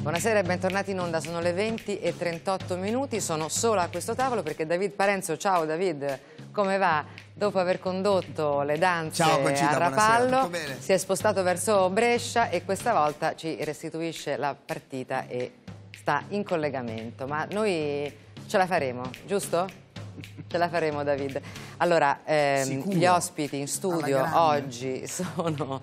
Buonasera e bentornati in onda, sono le 20 e 38 minuti, sono sola a questo tavolo perché David Parenzo, ciao David, come va? Dopo aver condotto le danze ciao, Concita, a Rapallo si è spostato verso Brescia e questa volta ci restituisce la partita e sta in collegamento, ma noi ce la faremo, giusto? Ce la faremo David. Allora, ehm, gli ospiti in studio oggi sono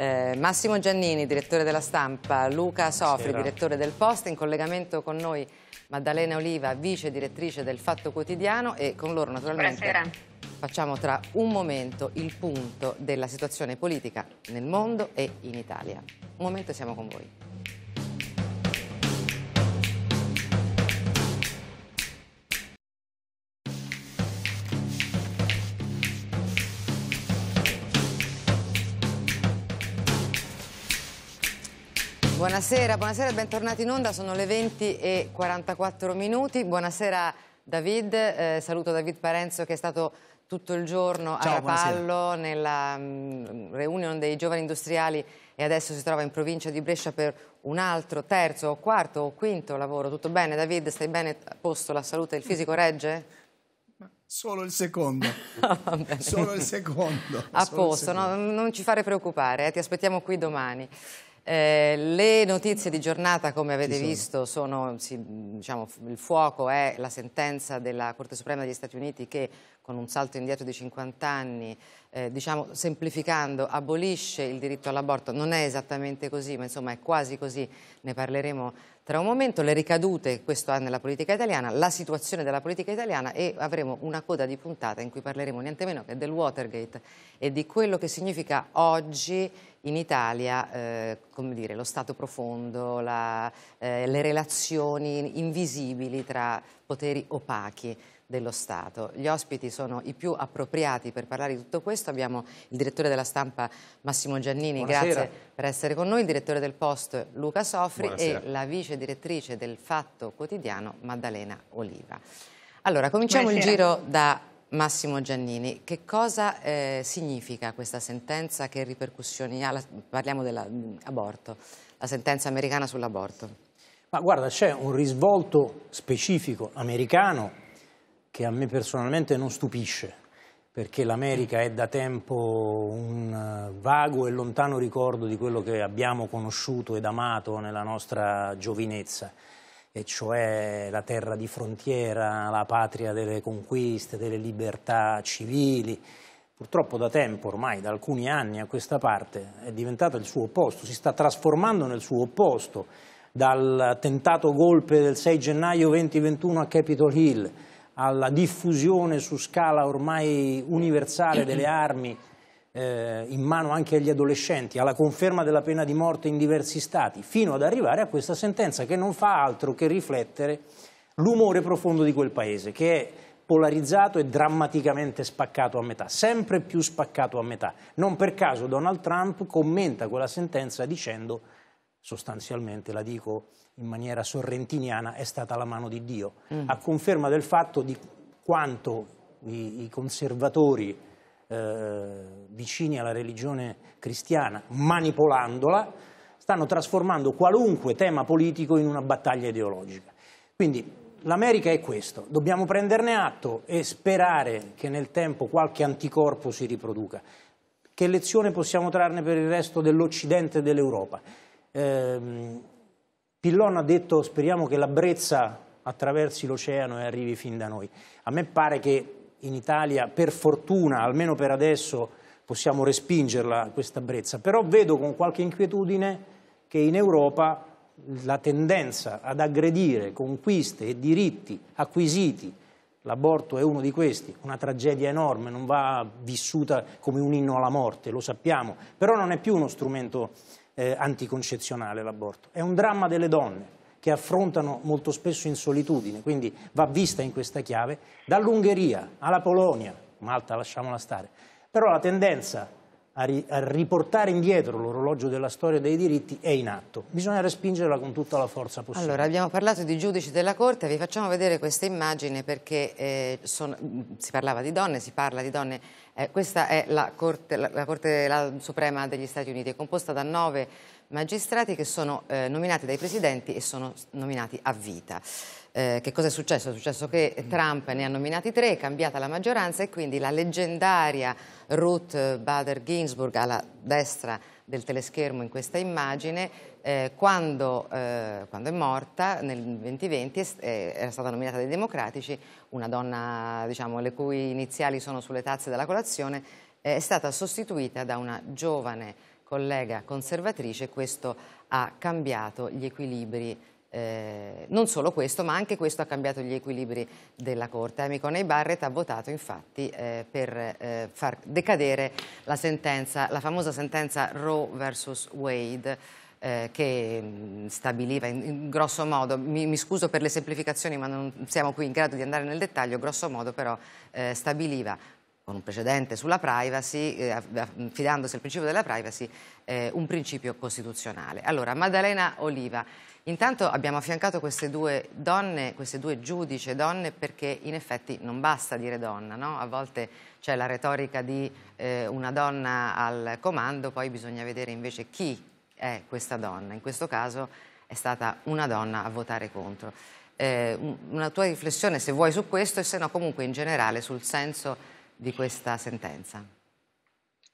eh, Massimo Giannini, direttore della stampa, Luca Sofri, Sera. direttore del Post, in collegamento con noi Maddalena Oliva, vice direttrice del Fatto Quotidiano e con loro naturalmente Buonasera. facciamo tra un momento il punto della situazione politica nel mondo e in Italia. Un momento e siamo con voi. Buonasera, buonasera e bentornati in onda, sono le 20 e 44 minuti. Buonasera David, eh, saluto David Parenzo che è stato tutto il giorno Ciao, a Rapallo buonasera. nella mh, mm, reunion dei giovani industriali e adesso si trova in provincia di Brescia per un altro, terzo, quarto o quinto lavoro. Tutto bene David? Stai bene a posto? La salute e il fisico regge? Solo il secondo. Ah, solo il secondo. A Solo posto, no, non ci fare preoccupare, eh, ti aspettiamo qui domani. Eh, le notizie di giornata, come avete sono. visto, sono, sì, diciamo, il fuoco è la sentenza della Corte Suprema degli Stati Uniti che con un salto indietro di 50 anni, eh, diciamo, semplificando, abolisce il diritto all'aborto. Non è esattamente così, ma insomma è quasi così, ne parleremo tra un momento le ricadute che questo ha nella politica italiana, la situazione della politica italiana e avremo una coda di puntata in cui parleremo niente meno che del Watergate e di quello che significa oggi in Italia eh, dire, lo stato profondo, la, eh, le relazioni invisibili tra poteri opachi dello Stato. Gli ospiti sono i più appropriati per parlare di tutto questo. Abbiamo il direttore della stampa Massimo Giannini, Buonasera. grazie per essere con noi, il direttore del Post Luca Sofri Buonasera. e la vice direttrice del Fatto Quotidiano Maddalena Oliva. Allora, cominciamo Buonasera. il giro da Massimo Giannini. Che cosa eh, significa questa sentenza? Che ripercussioni ha? La, parliamo dell'aborto, la sentenza americana sull'aborto. Ma guarda, c'è un risvolto specifico americano che a me personalmente non stupisce, perché l'America è da tempo un eh, vago e lontano ricordo di quello che abbiamo conosciuto ed amato nella nostra giovinezza e cioè la terra di frontiera, la patria delle conquiste, delle libertà civili. Purtroppo da tempo, ormai da alcuni anni a questa parte, è diventata il suo opposto, si sta trasformando nel suo opposto dal tentato golpe del 6 gennaio 2021 a Capitol Hill, alla diffusione su scala ormai universale delle armi eh, in mano anche agli adolescenti, alla conferma della pena di morte in diversi stati, fino ad arrivare a questa sentenza che non fa altro che riflettere l'umore profondo di quel paese, che è polarizzato e drammaticamente spaccato a metà, sempre più spaccato a metà. Non per caso Donald Trump commenta quella sentenza dicendo sostanzialmente, la dico in maniera sorrentiniana, è stata la mano di Dio, mm. a conferma del fatto di quanto i, i conservatori eh, vicini alla religione cristiana, manipolandola, stanno trasformando qualunque tema politico in una battaglia ideologica. Quindi l'America è questo, dobbiamo prenderne atto e sperare che nel tempo qualche anticorpo si riproduca. Che lezione possiamo trarne per il resto dell'Occidente e dell'Europa? Ehm, Pillon ha detto speriamo che la brezza attraversi l'oceano e arrivi fin da noi. A me pare che in Italia, per fortuna, almeno per adesso, possiamo respingerla questa brezza, però vedo con qualche inquietudine che in Europa la tendenza ad aggredire conquiste e diritti acquisiti, l'aborto è uno di questi, una tragedia enorme, non va vissuta come un inno alla morte, lo sappiamo, però non è più uno strumento eh, anticoncezionale l'aborto, è un dramma delle donne che affrontano molto spesso in solitudine, quindi va vista in questa chiave, dall'Ungheria alla Polonia, Malta lasciamola stare, però la tendenza a, ri, a riportare indietro l'orologio della storia dei diritti è in atto. Bisogna respingerla con tutta la forza possibile. Allora, abbiamo parlato di giudici della Corte, vi facciamo vedere questa immagine perché eh, sono, si parlava di donne, si parla di donne. Eh, questa è la Corte, la, la corte la Suprema degli Stati Uniti, è composta da nove magistrati che sono eh, nominati dai presidenti e sono nominati a vita. Eh, che cosa è successo? È successo che Trump ne ha nominati tre, è cambiata la maggioranza e quindi la leggendaria Ruth Bader Ginsburg alla destra del teleschermo in questa immagine, eh, quando, eh, quando, è morta nel 2020 eh, era stata nominata dai democratici, una donna diciamo, le cui iniziali sono sulle tazze della colazione, eh, è stata sostituita da una giovane collega conservatrice, e questo ha cambiato gli equilibri eh, non solo questo, ma anche questo ha cambiato gli equilibri della Corte. Amico Ney Barrett ha votato infatti eh, per eh, far decadere la, sentenza, la famosa sentenza Roe vs. Wade eh, che stabiliva in, in grosso modo, mi, mi, scuso per le semplificazioni ma non siamo qui in grado di andare nel dettaglio, grosso modo però eh, stabiliva con un precedente sulla privacy, eh, fidandosi al principio della privacy, eh, un principio costituzionale. Allora, Maddalena Oliva, Intanto abbiamo affiancato queste due donne, queste due giudice donne, perché in effetti non basta dire donna, no? a volte c'è la retorica di eh, una donna al comando, poi bisogna vedere invece chi è questa donna. In questo caso è stata una donna a votare contro. Eh, una tua riflessione se vuoi su questo e se no comunque in generale sul senso di questa sentenza.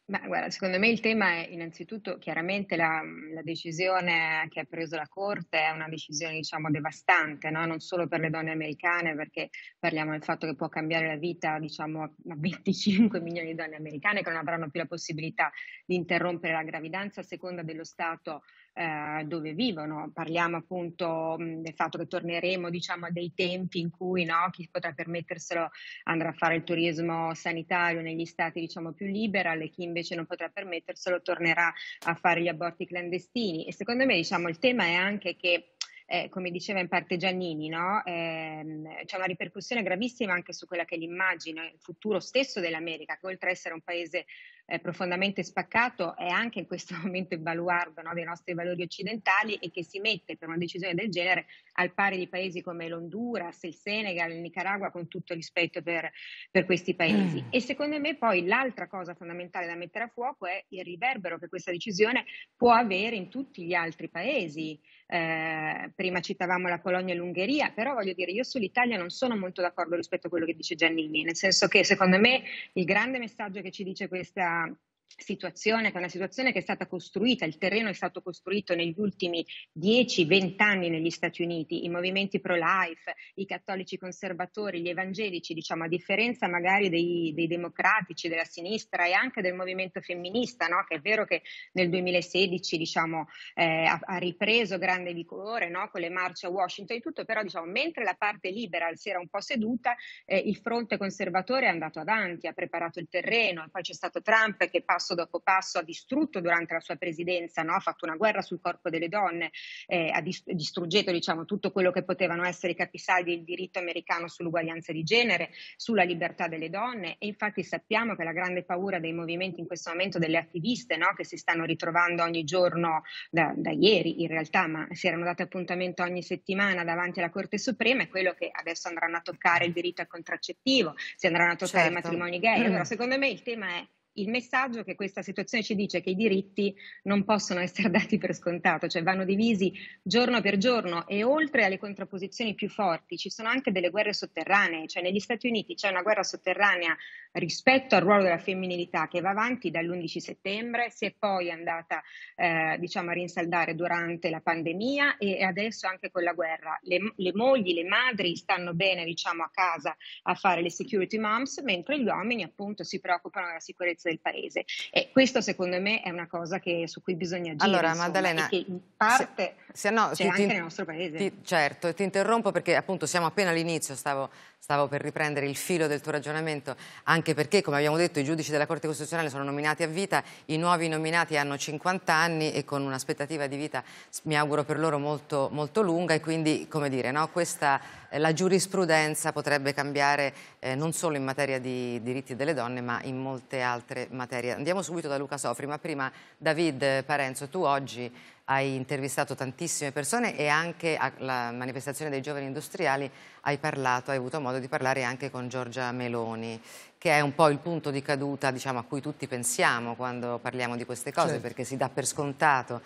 Ma guarda, secondo me il tema è innanzitutto chiaramente la, mhmm, la, decisione che ha preso la Corte è una decisione diciamo devastante, no? non solo per le donne americane perché parliamo del fatto che può cambiare la vita diciamo, a 25 milioni di donne americane che non avranno più la possibilità di interrompere la gravidanza a seconda dello stato eh, dove vivono. Parliamo appunto del fatto che torneremo diciamo, a dei tempi in cui no, chi potrà permetterselo andrà a fare il turismo sanitario negli stati diciamo, più liberal e chi invece non potrà permetterselo tornerà a fare gli aborti clandestini. E secondo me diciamo, il tema è anche che eh, come diceva in parte Giannini, no? eh, c'è una ripercussione gravissima anche su quella che è l'immagine, il futuro stesso dell'America, che oltre ad essere un paese eh, profondamente spaccato è anche in questo momento il baluardo no, dei nostri valori occidentali e che si mette per una decisione del genere al pari di paesi come l'Honduras, il Senegal, il Nicaragua, con tutto rispetto per, per questi paesi. Mm. E secondo me poi l'altra cosa fondamentale da mettere a fuoco è il riverbero che questa decisione può avere in tutti gli altri paesi. Eh, prima citavamo la Polonia e l'Ungheria, però voglio dire, io sull'Italia non sono molto d'accordo rispetto a quello che dice Giannini, nel senso che secondo me il grande messaggio che ci dice questa situazione, che è una situazione che è stata costruita, il terreno è stato costruito negli ultimi 10-20 anni negli Stati Uniti, i movimenti pro-life, i cattolici conservatori, gli evangelici, diciamo, a differenza magari dei, dei democratici, della sinistra e anche del movimento femminista, no? che è vero che nel 2016 diciamo, eh, ha, ha, ripreso grande vigore no? con le marce a Washington e tutto, però diciamo, mentre la parte liberal si era un po' seduta, eh, il fronte conservatore è andato avanti, ha preparato il terreno, poi c'è stato Trump che parla passo dopo passo ha distrutto durante la sua presidenza, no? ha fatto una guerra sul corpo delle donne, eh, ha distruggetto diciamo, tutto quello che potevano essere i capisaldi del diritto americano sull'uguaglianza di genere, sulla libertà delle donne e infatti sappiamo che la grande paura dei movimenti in questo momento delle attiviste no? che si stanno ritrovando ogni giorno da, da ieri in realtà, ma si erano date appuntamento ogni settimana davanti alla Corte Suprema è quello che adesso andranno a toccare il diritto al contraccettivo, si andranno a toccare certo. i matrimoni gay. Allora, secondo me il tema è il messaggio che questa situazione ci dice che i diritti non possono essere dati per scontato, cioè vanno divisi giorno per giorno e oltre alle contrapposizioni più forti ci sono anche delle guerre sotterranee, cioè negli Stati Uniti c'è una guerra sotterranea rispetto al ruolo della femminilità che va avanti dall'11 settembre, si è poi andata eh, diciamo a rinsaldare durante la pandemia e adesso anche con la guerra. Le, le mogli, le madri stanno bene diciamo a casa a fare le security moms, mentre gli uomini appunto si preoccupano della sicurezza sicurezza del paese. E questo secondo me è una cosa che, su cui bisogna agire. Allora, insomma, Maddalena, che in parte se, se no, c'è ti, anche ti, nel nostro paese. Ti, certo, ti interrompo perché appunto siamo appena all'inizio, stavo stavo per riprendere il filo del tuo ragionamento, anche perché, come abbiamo detto, i giudici della Corte Costituzionale sono nominati a vita, i nuovi nominati hanno 50 anni e con un'aspettativa di vita, mi auguro per loro, molto, molto lunga e quindi, come dire, no, questa, eh, la giurisprudenza potrebbe cambiare eh, non solo in materia di diritti delle donne, ma in molte altre materie. Andiamo subito da Luca Sofri, ma prima David eh, Parenzo, tu oggi hai intervistato tantissime persone e anche alla manifestazione dei giovani industriali hai parlato, hai avuto modo di parlare anche con Giorgia Meloni, che è un po' il punto di caduta diciamo, a cui tutti pensiamo quando parliamo di queste cose, certo. perché si dà per scontato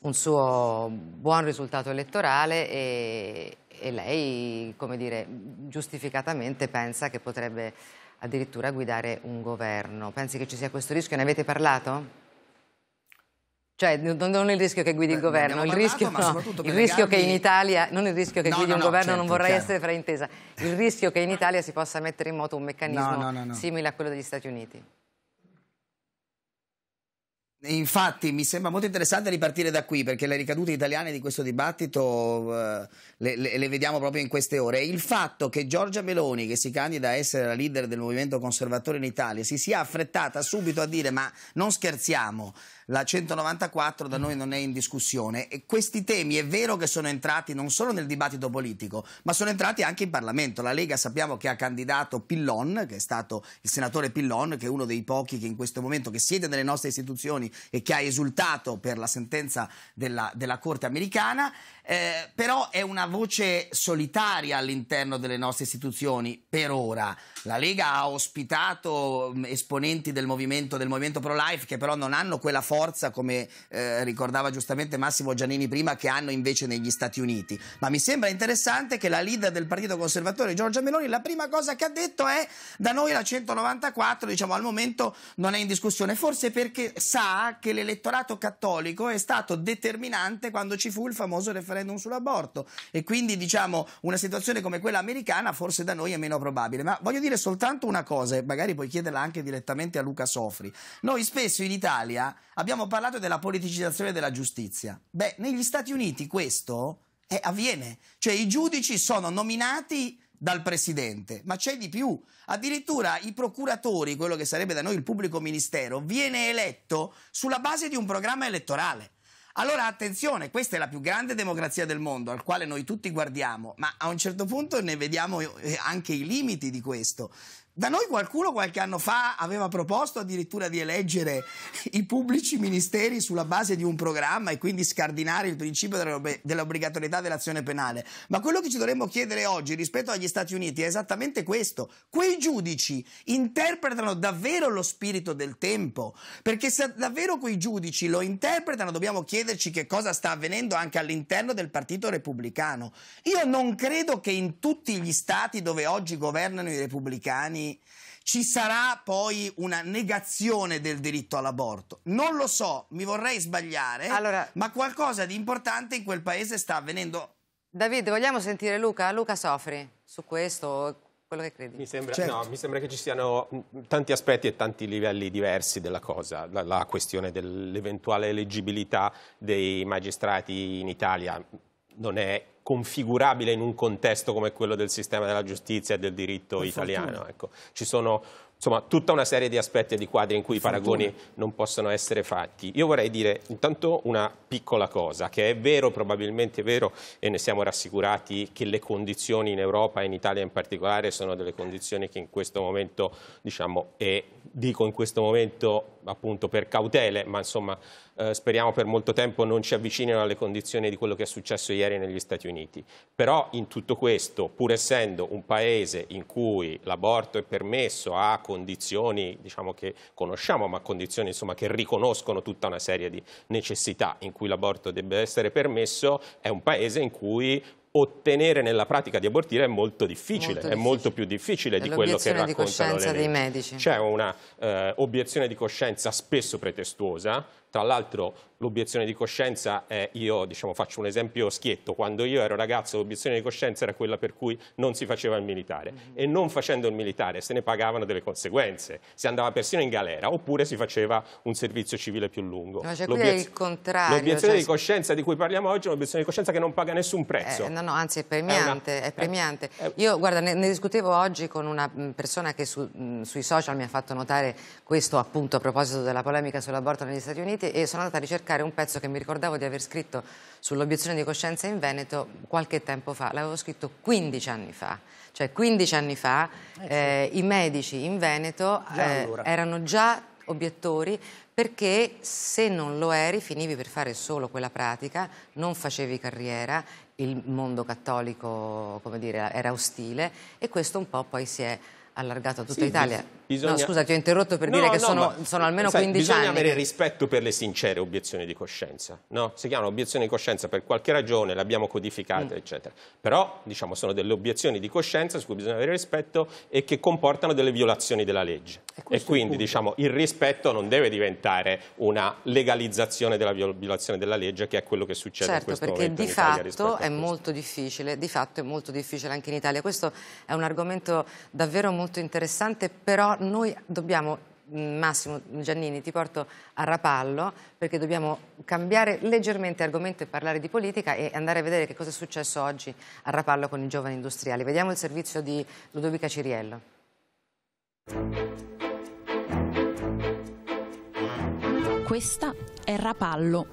un suo buon risultato elettorale e, e lei, come dire, giustificatamente pensa che potrebbe addirittura guidare un governo. Pensi che ci sia questo rischio? Ne avete parlato? Cioè, non, non il rischio che guidi il governo, il rischio, parlato, no, il rischio gambi... che in Italia, non il rischio che no, guidi no, un governo, certo, non vorrei chiaro. essere fraintesa, il rischio che in Italia si possa mettere in moto un meccanismo simile a quello degli Stati Uniti. Infatti mi sembra molto interessante ripartire da qui perché le ricadute italiane di questo dibattito eh, le, le, le, vediamo proprio in queste ore. Il fatto che Giorgia Meloni, che si candida a essere la leader del movimento conservatore in Italia, si sia affrettata subito a dire ma non scherziamo, la 194 da noi non è in discussione e questi temi è vero che sono entrati non solo nel dibattito politico ma sono entrati anche in Parlamento. La Lega sappiamo che ha candidato Pillon, che è stato il senatore Pillon, che è uno dei pochi che in questo momento che siede nelle nostre istituzioni e che ha esultato per la sentenza della, della Corte americana eh, però è una voce solitaria all'interno delle nostre istituzioni per ora. La Lega ha ospitato mm, esponenti del movimento, del movimento Pro Life che però non hanno quella forza, come eh, ricordava giustamente Massimo Giannini prima, che hanno invece negli Stati Uniti. Ma mi sembra interessante che la leader del Partito Conservatore, Giorgia Meloni, la prima cosa che ha detto è da noi la 194, diciamo al momento non è in discussione, forse perché sa che l'elettorato cattolico è stato determinante quando ci fu il famoso referendum referendum sull'aborto e quindi diciamo una situazione come quella americana forse da noi è meno probabile. Ma voglio dire soltanto una cosa e magari puoi chiederla anche direttamente a Luca Sofri. Noi spesso in Italia abbiamo parlato della politicizzazione della giustizia. Beh, negli Stati Uniti questo eh, avviene, cioè i giudici sono nominati dal presidente, ma c'è di più. Addirittura i procuratori, quello che sarebbe da noi il pubblico ministero, viene eletto sulla base di un programma elettorale. Allora attenzione, questa è la più grande democrazia del mondo al quale noi tutti guardiamo, ma a un certo punto ne vediamo eh, anche i limiti di questo. Da noi qualcuno qualche anno fa aveva proposto addirittura di eleggere i pubblici ministeri sulla base di un programma e quindi scardinare il principio dell'obbligatorietà dell'azione penale. Ma quello che ci dovremmo chiedere oggi rispetto agli Stati Uniti è esattamente questo. Quei giudici interpretano davvero lo spirito del tempo? Perché se davvero quei giudici lo interpretano dobbiamo chiederci che cosa sta avvenendo anche all'interno del Partito Repubblicano. Io non credo che in tutti gli stati dove oggi governano i repubblicani anni ci sarà poi una negazione del diritto all'aborto. Non lo so, mi vorrei sbagliare, allora, ma qualcosa di importante in quel paese sta avvenendo. Davide, vogliamo sentire Luca? Luca soffri su questo, quello che credi. Mi sembra, certo. no, mi sembra, che ci siano mm, tanti aspetti e tanti livelli diversi della cosa, la, la questione dell'eventuale eleggibilità dei magistrati in Italia non è configurabile in un contesto come quello del sistema della giustizia e del diritto per italiano. Ecco. Ci sono insomma, tutta una serie di aspetti e di quadri in cui i paragoni fortuna. non possono essere fatti. Io vorrei dire intanto una piccola cosa, che è vero, probabilmente è vero, e ne siamo rassicurati che le condizioni in Europa e in Italia in particolare sono delle condizioni che in questo momento, diciamo, e dico in questo momento appunto per cautele, ma insomma eh, speriamo per molto tempo non ci avvicinino alle condizioni di quello che è successo ieri negli Stati Uniti. Però in tutto questo, pur essendo un paese in cui l'aborto è permesso a condizioni diciamo, che conosciamo, ma condizioni insomma, che riconoscono tutta una serie di necessità in cui l'aborto debba essere permesso, è un paese in cui ottenere nella pratica di abortire è molto difficile, molto è molto più difficile è di quello che raccontano di coscienza le dei medici. C'è una eh, obiezione di coscienza spesso pretestuosa, tra l'altro l'obiezione di coscienza è, io diciamo, faccio un esempio schietto, quando io ero ragazzo l'obiezione di coscienza era quella per cui non si faceva il militare mm -hmm. e non facendo il militare se ne pagavano delle conseguenze, si andava persino in galera oppure si faceva un servizio civile più lungo. Ma cioè, è il contrario. L'obiezione cioè... di coscienza di cui parliamo oggi è un'obiezione di coscienza che non paga nessun prezzo. Eh, no, no, anzi è premiante, è, una... Eh, è premiante. Eh, io guarda, ne, ne, discutevo oggi con una mm, persona che su, mh, mm, sui social mi ha fatto notare questo appunto a proposito della polemica sull'aborto negli Stati Uniti e sono andata a ricercare cercare un pezzo che mi ricordavo di aver scritto sull'obiezione di coscienza in Veneto qualche tempo fa, l'avevo scritto 15 anni fa, cioè 15 anni fa eh, eh, i medici in Veneto già eh, allora. erano già obiettori perché se non lo eri finivi per fare solo quella pratica, non facevi carriera, il mondo cattolico come dire, era ostile e questo un po' poi si è allargato a tutta sì, Italia. Bisogna... No, scusa, ti ho interrotto per no, dire che no, sono, sono, almeno sai, 15 bisogna anni. Bisogna avere rispetto per le sincere obiezioni di coscienza, no? Si chiamano obiezioni di coscienza per qualche ragione, le abbiamo codificate, mm. eccetera. Però, diciamo, sono delle obiezioni di coscienza su cui bisogna avere rispetto e che comportano delle violazioni della legge. E, quindi, il diciamo, il rispetto non deve diventare una legalizzazione della violazione della legge, che è quello che succede certo, in questo perché momento di fatto è molto difficile, di fatto è molto difficile anche in Italia. Questo è un argomento davvero molto interessante, però noi dobbiamo mm, Massimo Giannini, ti porto a Rapallo perché dobbiamo cambiare leggermente argomento e parlare di politica e andare a vedere che cosa è successo oggi a Rapallo con i giovani industriali. Vediamo il servizio di Ludovica Ciriello. Questa è Rapallo,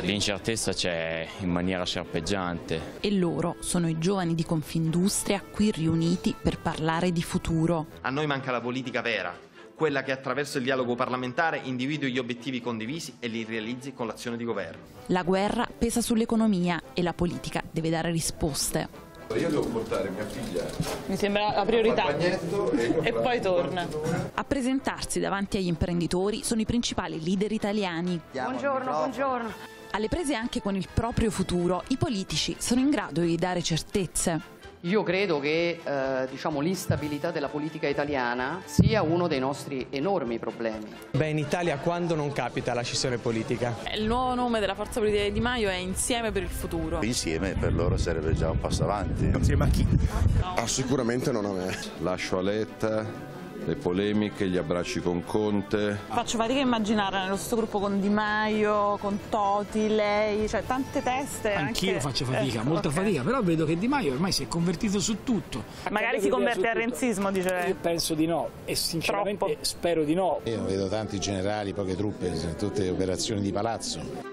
L'incertezza c'è in maniera sciarpeggiante. E loro sono i giovani di Confindustria qui riuniti per parlare di futuro. A noi manca la politica vera, quella che attraverso il dialogo parlamentare individui gli obiettivi condivisi e li realizzi con l'azione di governo. La guerra pesa sull'economia e la politica deve dare risposte. Io devo portare mia figlia. Mi sembra la priorità. E, e poi torna. A presentarsi davanti agli imprenditori sono i principali leader italiani. Buongiorno, buongiorno. Alle prese anche con il proprio futuro, i politici sono in grado di dare certezze. Io credo che eh, diciamo, l'instabilità della politica italiana sia uno dei nostri enormi problemi. Beh, in Italia quando non capita la scissione politica? Il nuovo nome della forza politica di Maio è Insieme per il futuro. Insieme per loro sarebbe già un passo avanti. Insieme a chi? No. Ah, sicuramente non a me. Lascio a Letta, le polemiche, gli abbracci con Conte. Faccio fatica a immaginare nello stesso gruppo con Di Maio, con Toti, lei, cioè tante teste. Anch'io anche... faccio fatica, eh, molta okay. fatica, però vedo che Di Maio ormai si è convertito su tutto. Magari si converte al renzismo, dice lei. Io penso di no e sinceramente Troppo. spero di no. Io vedo tanti generali, poche truppe, tutte operazioni di palazzo.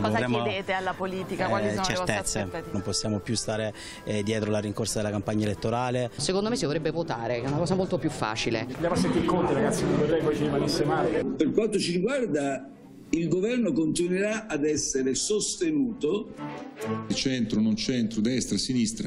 Cosa chiedete alla politica? Quali eh, sono certezze. le vostre Non possiamo più stare eh, dietro la rincorsa della campagna elettorale. Secondo me si dovrebbe votare, è una cosa molto più facile. Andiamo a sentire Conte ragazzi, non lei poi ci rimanesse male. Per quanto ci riguarda il governo continuerà ad essere sostenuto. Centro, non centro, destra, sinistra.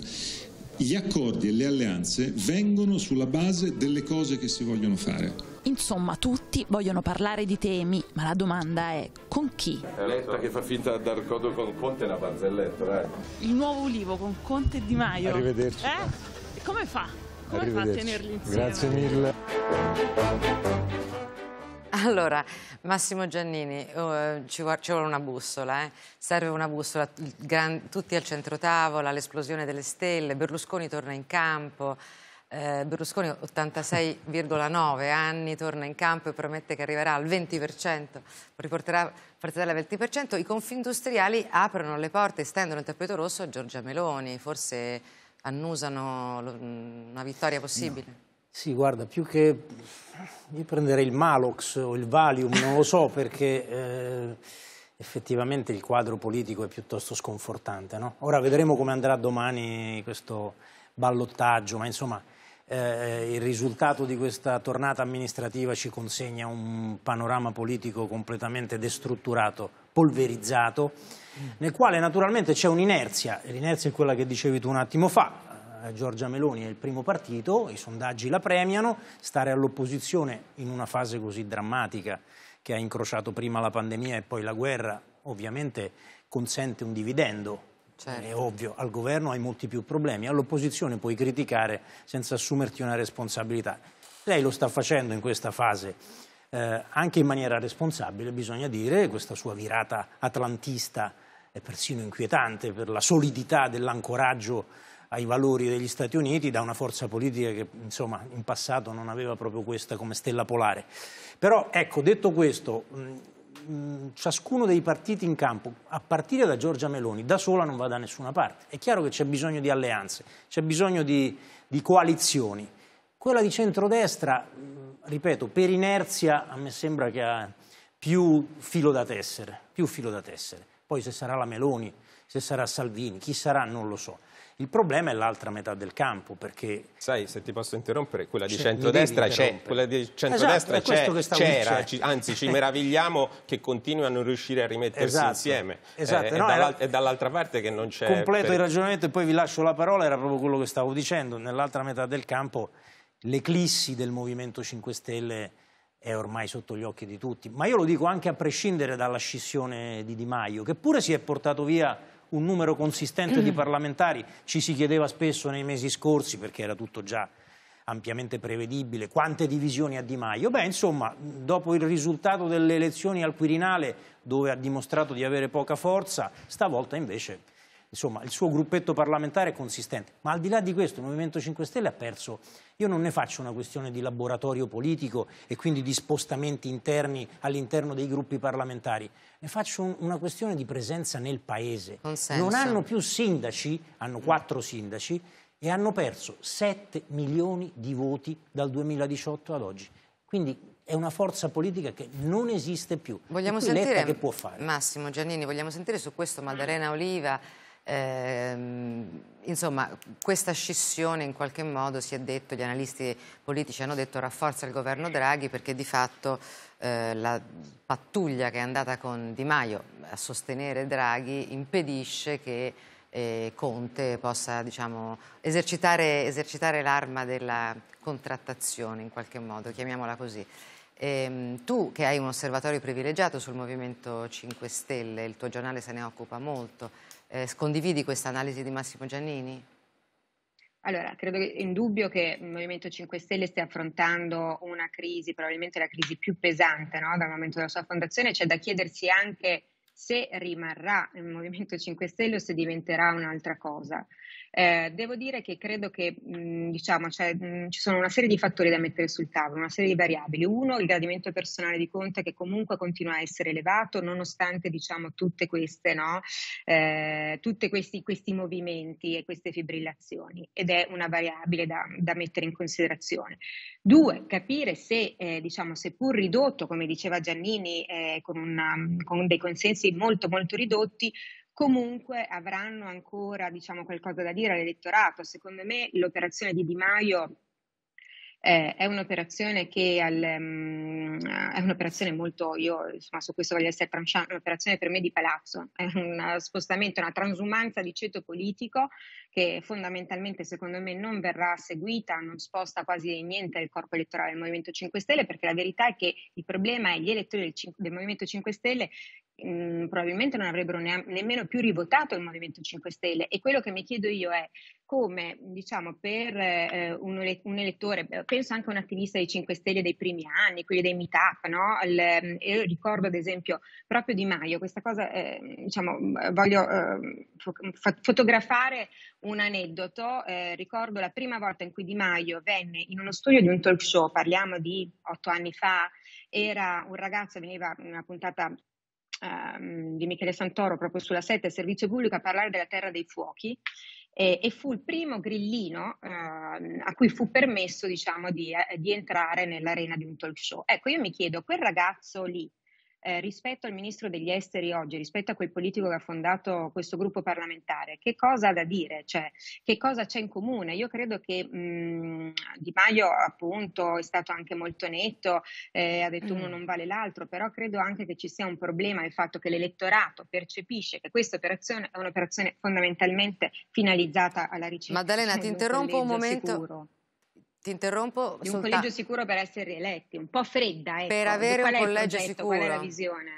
Gli accordi e le alleanze vengono sulla base delle cose che si vogliono fare. Insomma, tutti vogliono parlare di temi, ma la domanda è con chi? Letta che fa finta di dar codo con Conte è una barzelletta, eh. Il nuovo Ulivo con Conte e Di Maio. Arrivederci. Eh? Come fa? Come fa a tenerli insieme? Grazie mille. Allora, Massimo Giannini, uh, ci, vuole, ci, vuole, una bussola, eh? serve una bussola, gran, tutti al centro tavola, l'esplosione delle stelle, Berlusconi torna in campo, eh, Berlusconi 86,9 anni, torna in campo e promette che arriverà al 20%, riporterà Forza Italia al 20%, i confindustriali aprono le porte, stendono il tappeto rosso a Giorgia Meloni, forse annusano una vittoria possibile? No. Sì, guarda, più che io prenderei il Malox o il Valium, non lo so perché... Eh effettivamente il quadro politico è piuttosto sconfortante. No? Ora vedremo come andrà domani questo ballottaggio, ma insomma eh, il risultato di questa tornata amministrativa ci consegna un panorama politico completamente destrutturato, polverizzato, mm. nel quale naturalmente c'è un'inerzia, l'inerzia è quella che dicevi tu un attimo fa, eh, Giorgia Meloni è il primo partito, i sondaggi la premiano, stare all'opposizione in una fase così drammatica che ha incrociato prima la pandemia e poi la guerra, ovviamente consente un dividendo Certo. È ovvio, al governo hai molti più problemi, all'opposizione puoi criticare senza assumerti una responsabilità. Lei lo sta facendo in questa fase, eh, anche in maniera responsabile, bisogna dire, questa sua virata atlantista è persino inquietante per la solidità dell'ancoraggio ai valori degli Stati Uniti da una forza politica che insomma in passato non aveva proprio questa come stella polare. Però ecco, detto questo, ciascuno dei partiti in campo, a partire da Giorgia Meloni, da sola non va da nessuna parte. È chiaro che c'è bisogno di alleanze, c'è bisogno di, di, coalizioni. Quella di centrodestra, ripeto, per inerzia a me sembra che ha più filo da tessere, più filo da tessere. Poi se sarà la Meloni, se sarà Salvini, chi sarà non lo so. Il problema è l'altra metà del campo, perché... Sai, se ti posso interrompere, quella di cioè, centrodestra c'è, quella di esatto, centrodestra esatto, c'era, anzi ci meravigliamo che continui a non riuscire a rimettersi esatto, insieme. Esatto, eh, no, è, dall'altra parte che non c'è... Completo per... il ragionamento e poi vi lascio la parola, era proprio quello che stavo dicendo, nell'altra metà del campo l'eclissi del Movimento 5 Stelle è ormai sotto gli occhi di tutti, ma io lo dico anche a prescindere dalla scissione di Di Maio, che pure si è portato via un numero consistente di mm. parlamentari, ci si chiedeva spesso nei mesi scorsi perché era tutto già ampiamente prevedibile, quante divisioni ha Di Maio. Beh, insomma, dopo il risultato delle elezioni al Quirinale, dove ha dimostrato di avere poca forza, stavolta invece insomma, il suo gruppetto parlamentare è consistente. Ma al di là di questo, il Movimento 5 Stelle ha perso. Io non ne faccio una questione di laboratorio politico e quindi di spostamenti interni all'interno dei gruppi parlamentari. Ne faccio un, una questione di presenza nel Paese. Non hanno più sindaci, hanno quattro sindaci, e hanno perso 7 milioni di voti dal 2018 ad oggi. Quindi è una forza politica che non esiste più. Vogliamo sentire, che può fare. Massimo Giannini, vogliamo sentire su questo Maddalena Oliva Ehm, insomma, questa scissione in qualche modo si è detto, gli analisti politici hanno detto rafforza il governo Draghi perché di fatto eh, la pattuglia che è andata con Di Maio a sostenere Draghi impedisce che eh, Conte possa diciamo, esercitare, esercitare l'arma della contrattazione in qualche modo, chiamiamola così. Ehm, tu che hai un osservatorio privilegiato sul Movimento 5 Stelle, il tuo giornale se ne occupa molto, eh, scondividi questa analisi di Massimo Giannini? Allora, credo che è indubbio che il Movimento 5 Stelle stia affrontando una crisi, probabilmente la crisi più pesante no? dal momento della sua fondazione, c'è da chiedersi anche se rimarrà il Movimento 5 Stelle o se diventerà un'altra cosa. Eh, devo dire che credo che mh, mhmm, diciamo, cioè, mh, mhmm, ci sono una serie di fattori da mettere sul tavolo, una serie di variabili. Uno, il gradimento personale di Conte che comunque continua a essere elevato nonostante diciamo, tutte queste, no? eh, tutti questi, questi, movimenti e queste fibrillazioni ed è una variabile da, da mettere in considerazione. Due, capire se, eh, diciamo, seppur ridotto, come diceva Giannini, eh, con, una, con dei consensi molto molto ridotti, comunque avranno ancora diciamo, qualcosa da dire all'elettorato. Secondo me l'operazione di Di Maio eh, è un'operazione che al, um, è un'operazione molto, io insomma su questo voglio essere tranciata, un'operazione per me di palazzo, è un spostamento, una transumanza di ceto politico che fondamentalmente secondo me non verrà seguita, non sposta quasi niente il corpo elettorale del Movimento 5 Stelle perché la verità è che il problema è gli elettori del, del Movimento 5 Stelle mh, probabilmente non avrebbero ne- nemmeno più rivotato il Movimento 5 Stelle e quello che mi chiedo io è come diciamo, per eh, un, ele- un, elettore, penso anche un attivista dei 5 Stelle dei primi anni, quelli dei meetup, no? Il, eh, io ricordo ad esempio proprio Di Maio, questa cosa, eh, diciamo, voglio eh, fo- fotografare un aneddoto, eh, ricordo la prima volta in cui Di Maio venne in uno studio di un talk show, parliamo di otto anni fa, era un ragazzo, veniva una puntata ehm, di Michele Santoro proprio sulla sette Servizio Pubblico a parlare della Terra dei Fuochi e, e fu il primo grillino ehm, a cui fu permesso diciamo, di, eh, di entrare nell'arena di un talk show. Ecco, io mi chiedo, quel ragazzo lì eh, rispetto al ministro degli esteri oggi, rispetto a quel politico che ha fondato questo gruppo parlamentare, che cosa ha da dire? Cioè, che cosa c'è in comune? Io credo che mh, mm, Di Maio, appunto, è stato anche molto netto, eh, ha detto mm. uno non vale l'altro, però credo anche che ci sia un problema il fatto che l'elettorato percepisce che questa operazione è un'operazione fondamentalmente finalizzata alla ricerca. Maddalena, ti interrompo un momento. Sicuro ti interrompo. Di un collegio sicuro per essere eletti, un po' fredda. Ecco. Per avere un collegio progetto, sicuro. Qual è la visione?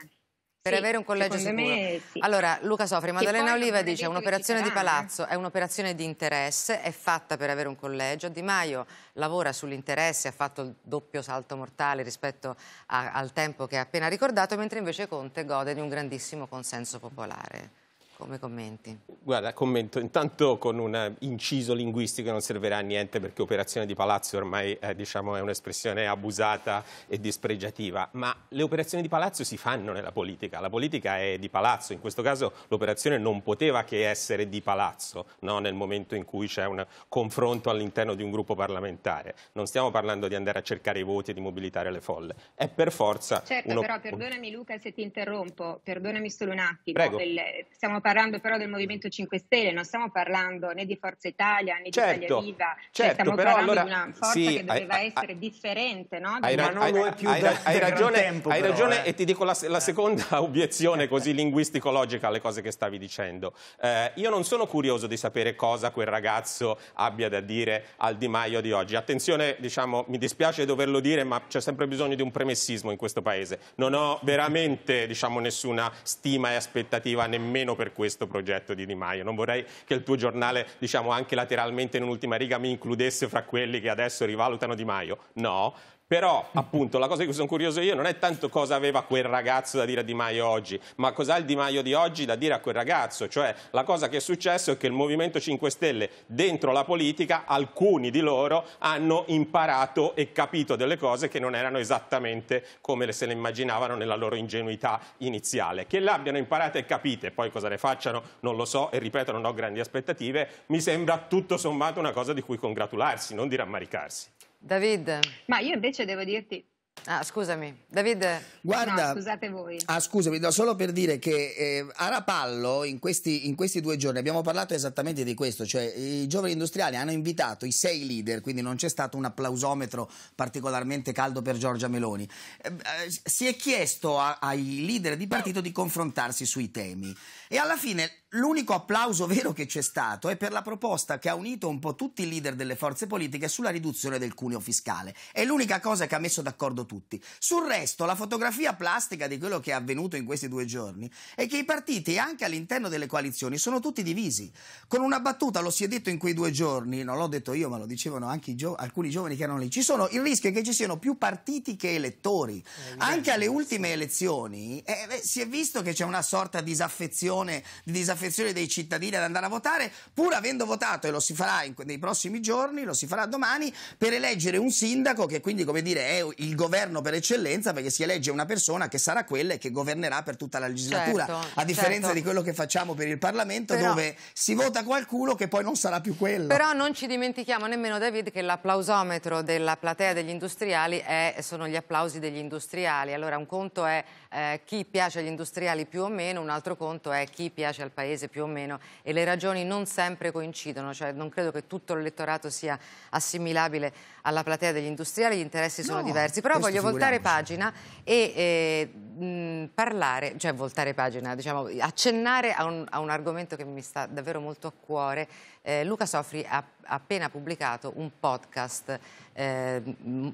Per sì, avere un collegio sicuro. Me, sì. Allora, Luca Sofri, Maddalena Oliva dice un'operazione di eh. palazzo è un'operazione di interesse, è fatta per avere un collegio. Di Maio lavora sull'interesse, ha fatto il doppio salto mortale rispetto a, al tempo che ha appena ricordato, mentre invece Conte gode di un grandissimo consenso popolare. Come commenti? Guarda, commento intanto con un inciso linguistico che non servirà a niente perché operazione di palazzo ormai eh, diciamo, è un'espressione abusata e dispregiativa, ma le operazioni di palazzo si fanno nella politica, la politica è di palazzo, in questo caso l'operazione non poteva che essere di palazzo no? nel momento in cui c'è un confronto all'interno di un gruppo parlamentare, non stiamo parlando di andare a cercare i voti e di mobilitare le folle, è per forza... Certo, uno... però perdonami Luca se ti interrompo, perdonami solo un attimo, Prego. Del... stiamo parlando parlando però del Movimento 5 Stelle, non stiamo parlando né di Forza Italia né certo, di Italia certo, Viva, cioè, certo, stiamo però, parlando allora, di una forza sì, che doveva hai, essere hai, differente, no? Hai, ma non lo più hai, da, hai ragione, tempo, hai però, ragione eh. e ti dico la, la seconda obiezione così linguistico-logica alle cose che stavi dicendo. Eh, io non sono curioso di sapere cosa quel ragazzo abbia da dire al Di Maio di oggi. Attenzione, diciamo, mi dispiace doverlo dire, ma c'è sempre bisogno di un premessismo in questo paese. Non ho veramente diciamo, nessuna stima e aspettativa nemmeno per questo progetto di Di Maio. Non vorrei che il tuo giornale, diciamo anche lateralmente in un'ultima riga, mi includesse fra quelli che adesso rivalutano Di Maio. No, però, mm. appunto, la cosa di cui sono curioso io non è tanto cosa aveva quel ragazzo da dire a Di Maio oggi, ma cosa ha il Di Maio di oggi da dire a quel ragazzo. Cioè, la cosa che è successo è che il Movimento 5 Stelle, dentro la politica, alcuni di loro hanno imparato e capito delle cose che non erano esattamente come se le immaginavano nella loro ingenuità iniziale. Che l'abbiano imparata e capite, poi cosa ne facciano non lo so e ripeto non ho grandi aspettative, mi sembra tutto sommato una cosa di cui congratularsi, non di rammaricarsi. David. Ma io invece devo dirti, Ah, scusami, David. Guarda, no, scusate voi. Ah, scusami, no, solo per dire che eh, a Rapallo in questi, in questi, due giorni abbiamo parlato esattamente di questo, cioè i giovani industriali hanno invitato i sei leader, quindi non c'è stato un applausometro particolarmente caldo per Giorgia Meloni. Eh, eh, si è chiesto a, ai leader di partito di confrontarsi sui temi e alla fine L'unico applauso vero che c'è stato è per la proposta che ha unito un po' tutti i leader delle forze politiche sulla riduzione del cuneo fiscale. È l'unica cosa che ha messo d'accordo tutti. Sul resto, la fotografia plastica di quello che è avvenuto in questi due giorni è che i partiti, anche all'interno delle coalizioni, sono tutti divisi. Con una battuta, lo si è detto in quei due giorni, non l'ho detto io, ma lo dicevano anche gio- alcuni giovani che erano lì, ci sono, il rischio è che ci siano più partiti che elettori. Eh, anche alle ultime elezioni eh, eh, si è visto che c'è una sorta di disaffezione, di disaffezione dell'affezione dei cittadini ad andare a votare, pur avendo votato, e lo si farà in, nei prossimi giorni, lo si farà domani, per eleggere un sindaco che quindi, come dire, è il governo per eccellenza, perché si elegge una persona che sarà quella e che governerà per tutta la legislatura, certo, a differenza certo. di quello che facciamo per il Parlamento, però, dove si vota qualcuno che poi non sarà più quello. Però non ci dimentichiamo nemmeno, David, che l'applausometro della platea degli industriali è, sono gli applausi degli industriali. Allora, un conto è eh, chi piace agli industriali più o meno, un altro conto è chi piace al paese paese più o meno e le ragioni non sempre coincidono, cioè non credo che tutto l'elettorato sia assimilabile alla platea degli industriali, gli interessi sono no, diversi, però voglio voltare pagina e eh, mh, parlare, cioè voltare pagina, diciamo, accennare a un, a un, argomento che mi sta davvero molto a cuore. Eh, Luca Sofri ha appena pubblicato un podcast eh,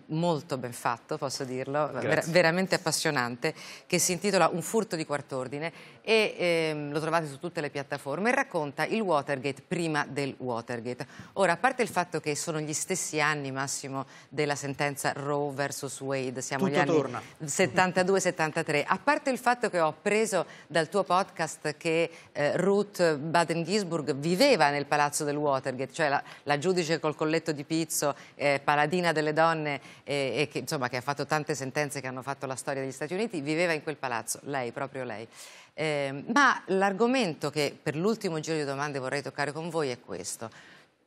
molto ben fatto, posso dirlo, ver veramente appassionante, che si intitola Un furto di quart'ordine e ehm, lo trovate su tutte le piattaforme e racconta il Watergate prima del Watergate. Ora, a parte il fatto che sono gli stessi anni, Massimo, della sentenza Roe vs. Wade, siamo Tutto gli anni 72-73, a parte il fatto che ho appreso dal tuo podcast che eh, Ruth Baden-Gisburg viveva nel palazzo del Watergate, cioè la, la giudice col colletto di pizzo, eh, palazzo paladina delle donne e, eh, e che, insomma, che, ha fatto tante sentenze che hanno fatto la storia degli Stati Uniti, viveva in quel palazzo, lei, proprio lei. Eh, ma l'argomento che per l'ultimo giro di domande vorrei toccare con voi è questo.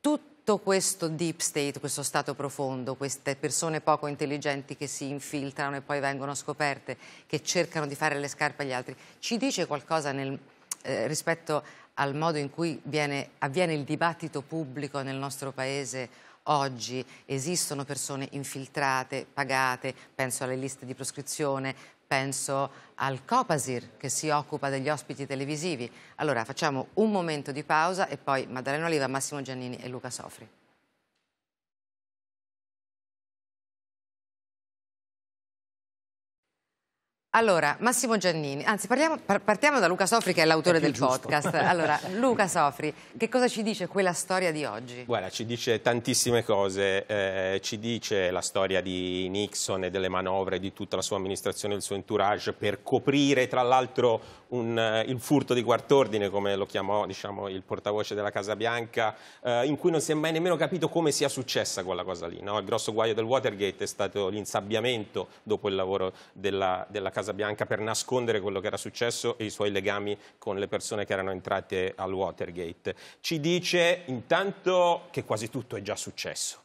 Tutto questo deep state, questo stato profondo, queste persone poco intelligenti che si infiltrano e poi vengono scoperte, che cercano di fare le scarpe agli altri, ci dice qualcosa nel, eh, rispetto al modo in cui viene, avviene il dibattito pubblico nel nostro paese oggi esistono persone infiltrate, pagate, penso alle liste di proscrizione, penso al Copasir che si occupa degli ospiti televisivi. Allora facciamo un momento di pausa e poi Maddalena Oliva, Massimo Giannini e Luca Sofri. Allora, Massimo Giannini, anzi parliamo, partiamo da Luca Sofri che è l'autore è del giusto. podcast. Allora, Luca Sofri, che cosa ci dice quella storia di oggi? Guarda, ci dice tantissime cose, eh, ci dice la storia di Nixon e delle manovre di tutta la sua amministrazione e del suo entourage per coprire tra l'altro un, eh, il furto di quart'ordine, come lo chiamò diciamo, il portavoce della Casa Bianca, eh, in cui non si è mai nemmeno capito come sia successa quella cosa lì. No? Il grosso guaio del Watergate è stato l'insabbiamento dopo il lavoro della, della Casa Bianca per nascondere quello che era successo e i suoi legami con le persone che erano entrate al Watergate. Ci dice intanto che quasi tutto è già successo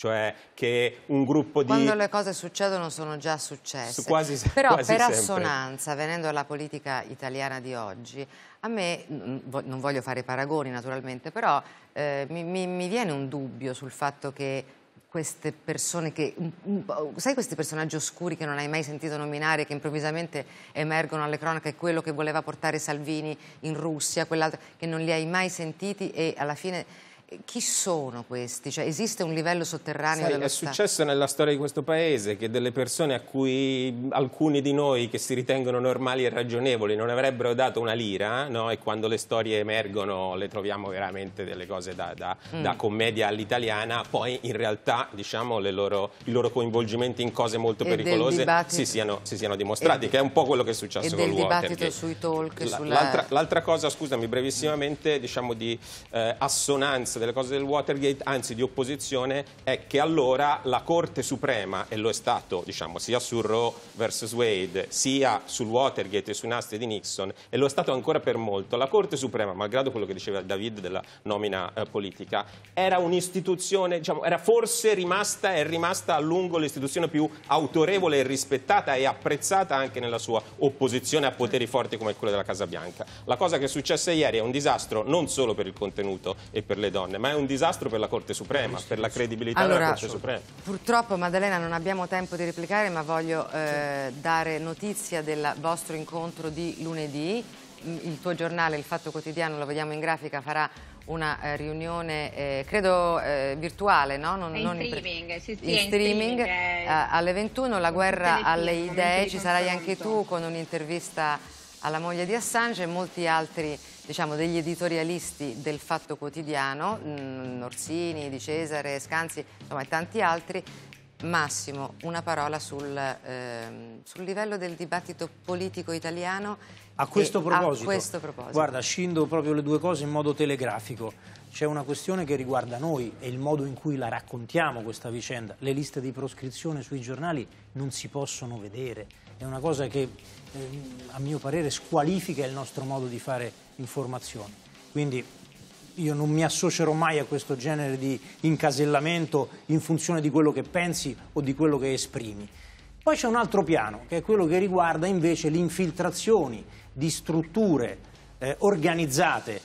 cioè che un gruppo di... Quando le cose succedono sono già successe. Quasi quasi, Però quasi per sempre. assonanza, venendo alla politica italiana di oggi, a me, mm, non voglio fare paragoni naturalmente, però eh, mi, mi, mi viene un dubbio sul fatto che queste persone che... Mm, mm, oh, sai questi personaggi oscuri che non hai mai sentito nominare, che improvvisamente emergono alle cronache, quello che voleva portare Salvini in Russia, quell'altro, che non li hai mai sentiti e alla fine chi sono questi? Cioè, esiste un livello sotterraneo Sai, dello è Stato? successo nella storia di questo paese che delle persone a cui alcuni di noi che si ritengono normali e ragionevoli non avrebbero dato una lira, no? e quando le storie emergono le troviamo veramente delle cose da, da, mm. da commedia all'italiana, poi in realtà diciamo, loro, i loro coinvolgimenti in cose molto e pericolose si siano, si siano, dimostrati, e che è un po' quello che è successo con Watergate. E del dibattito sui talk, L'altra sulla... cosa, scusami, brevissimamente, diciamo di eh, assonanza delle cose del Watergate, anzi di opposizione, è che allora la Corte Suprema, e lo è stato diciamo, sia su Roe vs. Wade, sia sul Watergate e sui nastri di Nixon, e lo è stato ancora per molto, la Corte Suprema, malgrado quello che diceva David della nomina eh, politica, era un'istituzione, diciamo, era forse rimasta e rimasta a lungo l'istituzione più autorevole e rispettata e apprezzata anche nella sua opposizione a poteri forti come quello della Casa Bianca. La cosa che è successa ieri è un disastro non solo per il contenuto e per le donne, donne, ma è un disastro per la Corte Suprema, per la credibilità allora, della Corte Suprema. Purtroppo Maddalena non abbiamo tempo di replicare, ma voglio eh, dare notizia del vostro incontro di lunedì. Mm, il tuo giornale, il Fatto Quotidiano, lo vediamo in grafica, farà una eh, riunione, eh, credo eh, virtuale, no? Non, in, non streaming, in, sì, sì, in streaming, streaming eh, alle 21, la guerra alle idee, ci sarai anche tu con un'intervista alla moglie di Assange e molti altri diciamo, degli editorialisti del Fatto Quotidiano, Norsini, mm, Di Cesare, Scanzi, insomma e tanti altri. Massimo, una parola sul, eh, sul livello del dibattito politico italiano. A questo, proposito, a questo proposito, guarda, scindo proprio le due cose in modo telegrafico. C'è una questione che riguarda noi e il modo in cui la raccontiamo questa vicenda. Le liste di proscrizione sui giornali non si possono vedere. È una cosa che a mio parere squalifica il nostro modo di fare informazione. Quindi io non mi associerò mai a questo genere di incasellamento in funzione di quello che pensi o di quello che esprimi. Poi c'è un altro piano, che è quello che riguarda invece le infiltrazioni di strutture eh, organizzate,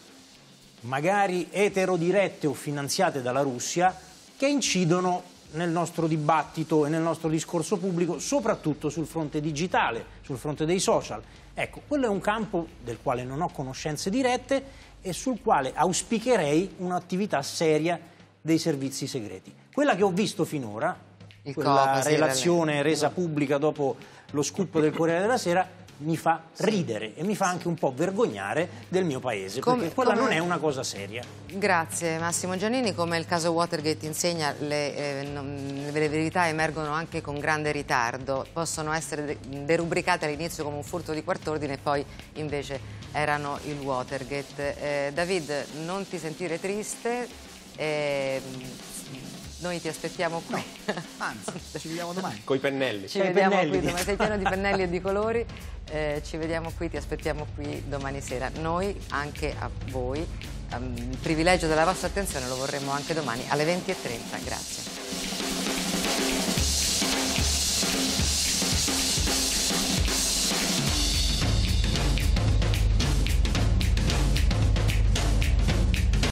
magari eterodirette o finanziate dalla Russia, che incidono nel nostro dibattito e nel nostro discorso pubblico, soprattutto sul fronte digitale, sul fronte dei social. Ecco, quello è un campo del quale non ho conoscenze dirette e sul quale auspicherei un'attività seria dei servizi segreti. Quella che ho visto finora, Il quella relazione eh, resa pubblica dopo lo scoop del Corriere della Sera, mi fa ridere e mi fa anche un po' vergognare del mio paese, come, perché quella come... non è una cosa seria. Grazie Massimo Giannini, come il caso Watergate insegna, le, eh, le verità emergono anche con grande ritardo, possono essere derubricate all'inizio come un furto di quart'ordine e poi invece erano il Watergate. Eh, David, non ti sentire triste, eh, noi ti aspettiamo qui. No, anzi, ci vediamo domani. Con i pennelli. Ci C'è vediamo pennelli. qui domani. Sei pieno di pennelli e di colori. Eh, ci vediamo qui, ti aspettiamo qui domani sera. Noi, anche a voi, um, il privilegio della vostra attenzione lo vorremmo anche domani alle 20.30. Grazie.